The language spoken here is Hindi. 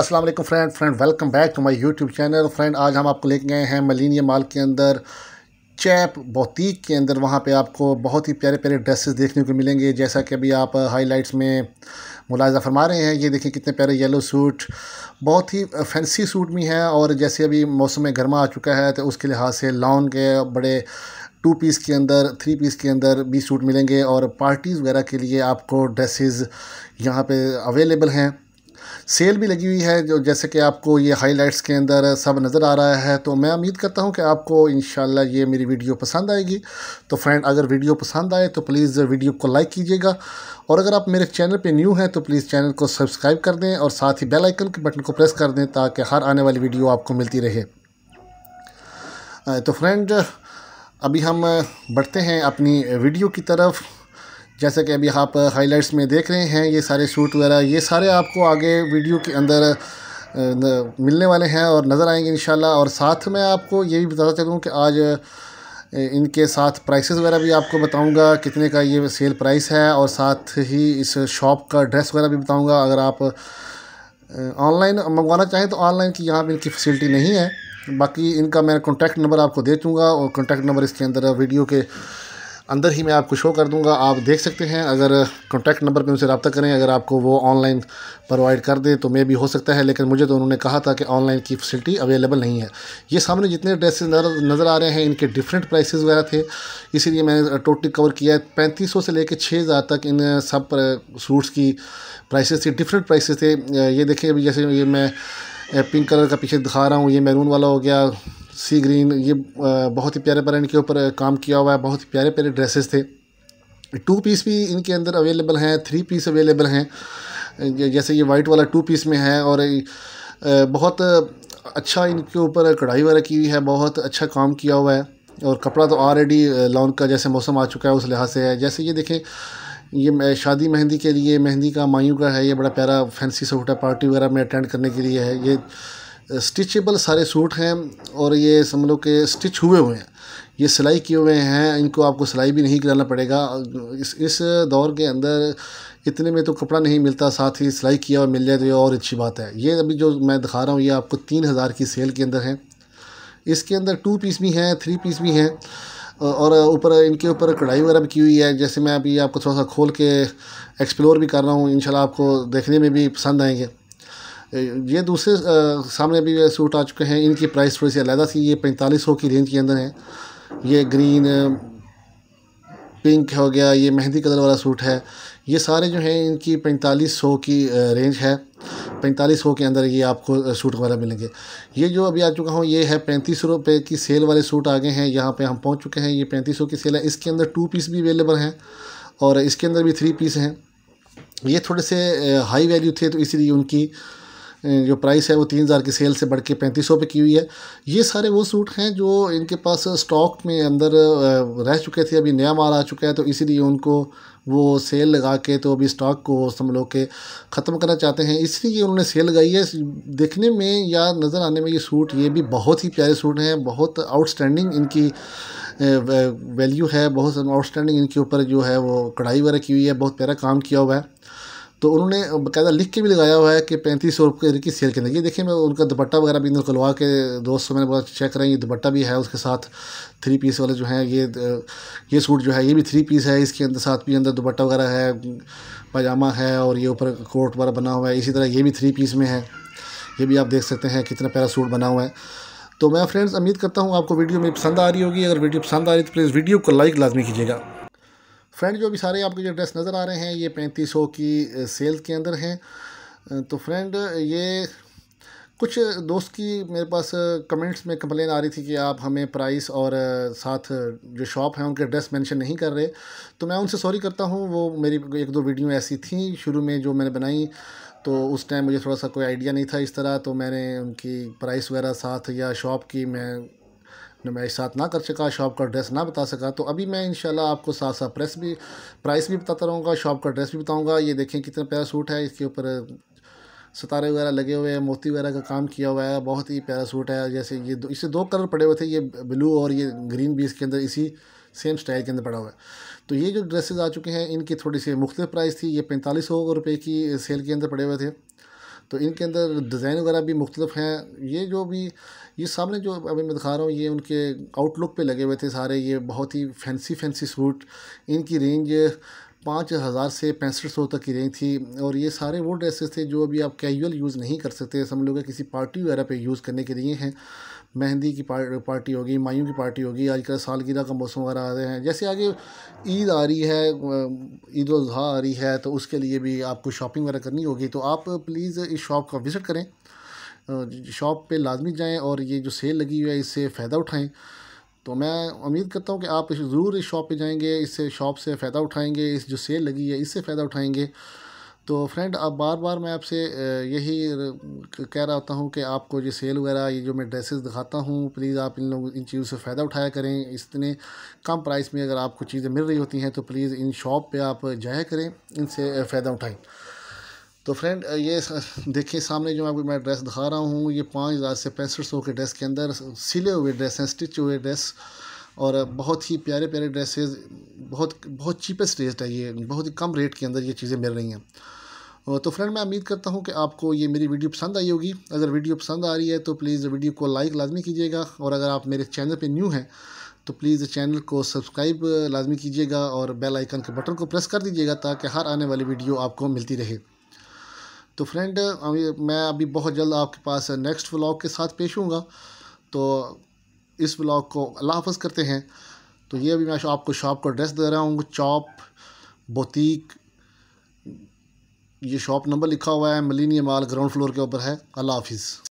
अस्सलाम वालेकुम friend friend welcome back to my YouTube channel friend आज हम आपको लेके गए हैं मलिनिया मॉल के अंदर चैप बोतीक के अंदर वहाँ पे आपको बहुत ही प्यारे प्यारे ड्रेसेस देखने को मिलेंगे जैसा कि अभी आप हाइलाइट्स में मुलाजा फरमा रहे हैं ये देखिए कितने प्यारे येलो सूट बहुत ही फैंसी सूट भी हैं और जैसे अभी मौसम गर्मा आ चुका है तो उसके लिहाज से लॉन के बड़े टू पीस के अंदर थ्री पीस के अंदर भी सूट मिलेंगे और पार्टीज़ वगैरह के लिए आपको ड्रेसेस यहाँ पे अवेलेबल हैं सेल भी लगी हुई है जो जैसे कि आपको ये हाइलाइट्स के अंदर सब नज़र आ रहा है तो मैं उम्मीद करता हूँ कि आपको इन ये मेरी वीडियो पसंद आएगी तो फ्रेंड अगर वीडियो पसंद आए तो प्लीज़ वीडियो को लाइक कीजिएगा और अगर आप मेरे चैनल पे न्यू हैं तो प्लीज़ चैनल को सब्सक्राइब कर दें और साथ ही बेल आइकन के बटन को प्रेस कर दें ताकि हर आने वाली वीडियो आपको मिलती रहे तो फ्रेंड अभी हम बढ़ते हैं अपनी वीडियो की तरफ जैसे कि अभी आप हाइलाइट्स में देख रहे हैं ये सारे सूट वगैरह ये सारे आपको आगे वीडियो के अंदर मिलने वाले हैं और नज़र आएंगे इन और साथ में आपको ये भी बताता चलूँ कि आज इनके साथ प्राइसेस वगैरह भी आपको बताऊंगा कितने का ये सेल प्राइस है और साथ ही इस शॉप का ड्रेस वगैरह भी बताऊंगा अगर आप ऑनलाइन मंगवाना चाहें तो ऑनलाइन की यहाँ पर इनकी फैसिलिटी नहीं है बाकी इनका मैं कॉन्टैक्ट नंबर आपको दे दूँगा और कॉन्टैक्ट नंबर इसके अंदर वीडियो के अंदर ही मैं आपको शो कर दूंगा आप देख सकते हैं अगर कॉन्टैक्ट नंबर पे उनसे रब्ता करें अगर आपको वो ऑनलाइन प्रोवाइड कर दें तो मे भी हो सकता है लेकिन मुझे तो उन्होंने कहा था कि ऑनलाइन की फैसिलिटी अवेलेबल नहीं है ये सामने जितने ड्रेसेस नज़र आ रहे हैं इनके डिफरेंट प्राइस वगैरह थे इसीलिए मैंने टोटली कवर किया है पैंतीस सौ से लेकर छः हज़ार तक इन सब सूट्स की प्राइसेस थी डिफरेंट प्राइसेस थे ये अभी जैसे ये मैं पिंक कलर का पीछे दिखा रहा हूँ ये मैरून वाला हो गया सी ग्रीन ये बहुत ही प्यारे प्यारे इनके ऊपर काम किया हुआ है बहुत ही प्यारे प्यारे ड्रेसेस थे टू पीस भी इनके अंदर अवेलेबल हैं थ्री पीस अवेलेबल हैं जैसे ये वाइट वाला टू पीस में है और बहुत अच्छा इनके ऊपर कढ़ाई वगैरह की हुई है बहुत अच्छा काम किया हुआ है और कपड़ा तो ऑलरेडी लॉन्ग का जैसे मौसम आ चुका है उस लिहाज से है जैसे ये देखें ये शादी मेहंदी के लिए मेहंदी का मायू का है ये बड़ा प्यारा फैंसी सूट है पार्टी वगैरह में अटेंड करने के लिए है ये स्टिचेबल सारे सूट हैं और ये समझ लो कि स्टिच हुए हुए हैं ये सिलाई किए हुए हैं इनको आपको सिलाई भी नहीं कराना पड़ेगा इस इस दौर के अंदर इतने में तो कपड़ा नहीं मिलता साथ ही सिलाई किया हुआ मिल जाए तो ये और अच्छी बात है ये अभी जो मैं दिखा रहा हूँ ये आपको तीन हज़ार की सेल के अंदर है इसके अंदर टू पीस भी हैं थ्री पीस भी हैं और ऊपर इनके ऊपर कढ़ाई वगैरह भी की हुई है जैसे मैं अभी आपको थोड़ा सा खोल के एक्सप्लोर भी कर रहा हूँ इन आपको देखने में भी पसंद आएंगे ये दूसरे सामने भी सूट आ चुके हैं इनकी प्राइस थोड़ी सी अलहदा सी ये पैंतालीस सौ की रेंज के अंदर है ये ग्रीन पिंक हो गया ये मेहंदी कलर वाला सूट है ये सारे जो हैं इनकी पैंतालीस सौ की रेंज है पैंतालीस सौ के अंदर ये आपको सूट वगैरह मिलेंगे ये जो अभी आ चुका हूँ ये है पैंतीस रुपये की सेल वाले सूट आ गए हैं यहाँ पे हम पहुँच चुके हैं ये पैंतीस सौ की सेल है इसके अंदर टू पीस भी अवेलेबल हैं और इसके अंदर भी थ्री पीस हैं ये थोड़े से हाई वैल्यू थे तो इसीलिए उनकी जो प्राइस है वो तीन हज़ार की सेल से बढ़ के पैंतीस सौ पे की हुई है ये सारे वो सूट हैं जो इनके पास स्टॉक में अंदर रह चुके थे अभी नया माल आ चुका है तो इसीलिए उनको वो सेल लगा के तो अभी स्टॉक को संभलो के ख़त्म करना चाहते हैं इसलिए उन्होंने सेल लगाई है देखने में या नज़र आने में ये सूट ये भी बहुत ही प्यारे सूट हैं बहुत आउटस्टैंडिंग इनकी वैल्यू है बहुत आउटस्टैंडिंग इनके ऊपर जो है वो कढ़ाई वगैरह की हुई है बहुत प्यारा काम किया हुआ है तो उन्होंने बाकायदा लिख के भी लगाया हुआ है कि पैंतीस सौ रुपये की सेल के अंदर ये देखिए मैं उनका दुपट्टा वगैरह भी खुलवा के दोस्तों मैंने बहुत चेक करें ये दुपट्टा भी है उसके साथ थ्री पीस वाले जो हैं ये ये सूट जो है ये भी थ्री पीस है इसके अंदर साथ भी अंदर दुपट्टा वगैरह है पाजामा है और ये ऊपर कोट वगैरह बना हुआ है इसी तरह ये भी थ्री पीस में है ये भी आप देख सकते हैं कितना प्यारा सूट बना हुआ है तो मैं फ्रेंड्स उम्मीद करता हूँ आपको वीडियो मेरी पसंद आ रही होगी अगर वीडियो पसंद आ रही तो प्लीज़ वीडियो को लाइक लाजमी कीजिएगा फ्रेंड जो भी सारे आपके जो ड्रेस नज़र आ रहे हैं ये पैंतीस सौ की सेल के अंदर हैं तो फ्रेंड ये कुछ दोस्त की मेरे पास कमेंट्स में कंप्लेन आ रही थी कि आप हमें प्राइस और साथ जो शॉप हैं उनके एड्रेस मेंशन नहीं कर रहे तो मैं उनसे सॉरी करता हूँ वो मेरी एक दो वीडियो ऐसी थी शुरू में जो मैंने बनाई तो उस टाइम मुझे थोड़ा सा कोई आइडिया नहीं था इस तरह तो मैंने उनकी प्राइस वगैरह साथ या शॉप की मैं अपने मैं साथ ना कर सका शॉप का एड्रेस ना बता सका तो अभी मैं इंशाल्लाह आपको साथ साथ प्रेस भी प्राइस भी बताता रहूँगा शॉप का एड्रेस भी बताऊँगा ये देखें कितना प्यारा सूट है इसके ऊपर सितारे वगैरह लगे हुए हैं मोती वगैरह का काम किया हुआ है बहुत ही प्यारा सूट है जैसे ये दो इससे दो कलर पड़े हुए थे ये ब्लू और ये ग्रीन भी इसके अंदर इसी सेम स्टाइल के अंदर पड़ा हुआ है तो ये जो ड्रेसेस आ चुके हैं इनकी थोड़ी सी मुख्तलिफ प्राइस थी ये पैंतालीस सौ रुपये की सेल के अंदर पड़े हुए थे तो इनके अंदर डिज़ाइन वगैरह भी मुख्तलिफ हैं ये जो भी ये सामने जो अभी मैं दिखा रहा हूँ ये उनके आउटलुक पे लगे हुए थे सारे ये बहुत ही फैंसी फैंसी सूट इनकी रेंज पाँच हज़ार से पैंसठ सौ तक की रेंज थी और ये सारे वो ड्रेसेस थे जो अभी आप कैजुअल यूज़ नहीं कर सकते समझ लोग किसी पार्टी वगैरह पे यूज़ करने के लिए हैं मेहंदी की पार्टी होगी मायों की पार्टी होगी आजकल सालगिरह का मौसम वगैरह आ रहे हैं जैसे आगे ईद आ रही है ईद अजहा आ रही है तो उसके लिए भी आपको शॉपिंग वगैरह करनी होगी तो आप प्लीज़ इस शॉप का विज़िट करें शॉप पर लाजमी जाएँ और ये जो सेल लगी हुई है इससे फ़ायदा उठाएँ तो मैं उम्मीद करता हूँ कि आप इस ज़रूर इस शॉप पे जाएंगे इस शॉप से फ़ायदा उठाएंगे इस जो सेल लगी है इससे फ़ायदा उठाएंगे तो फ्रेंड अब बार बार मैं आपसे यही कह रहा होता हूँ कि आपको ये सेल वगैरह ये जो मैं ड्रेसेस दिखाता हूँ प्लीज़ आप इन लोग इन चीज़ों से फ़ायदा उठाया करें इतने कम प्राइस में अगर आपको चीज़ें मिल रही होती हैं तो प्लीज़ इन शॉप पर आप जाया करें इनसे फ़ायदा उठाएँ तो फ्रेंड ये देखिए सामने जो आपको मैं ड्रेस दिखा रहा हूँ ये पाँच हज़ार से पैंसठ सौ के ड्रेस के अंदर सिले हुए ड्रेस हैं स्टिच हुए ड्रेस और बहुत ही प्यारे प्यारे ड्रेसेस बहुत बहुत चीपेस्ट रेट है ये बहुत ही कम रेट के अंदर ये चीज़ें मिल रही हैं तो फ्रेंड मैं उम्मीद करता हूँ कि आपको ये मेरी वीडियो पसंद आई होगी अगर वीडियो पसंद आ रही है तो प्लीज़ वीडियो को लाइक लाजमी कीजिएगा और अगर आप मेरे चैनल पर न्यू हैं तो प्लीज़ चैनल को सब्सक्राइब लाजमी कीजिएगा और बेल आइकन के बटन को प्रेस कर दीजिएगा ताकि हर आने वाली वीडियो आपको मिलती रहे तो फ्रेंड अभी मैं अभी बहुत जल्द आपके पास नेक्स्ट ब्लॉग के साथ पेश हूँगा तो इस ब्लॉग को अल्लाह हाफ़ करते हैं तो ये अभी मैं आपको शॉप का एड्रेस दे रहा हूँ चॉप बोतीक ये शॉप नंबर लिखा हुआ है मलिनी माल ग्राउंड फ्लोर के ऊपर है अल्लाह हाफिज़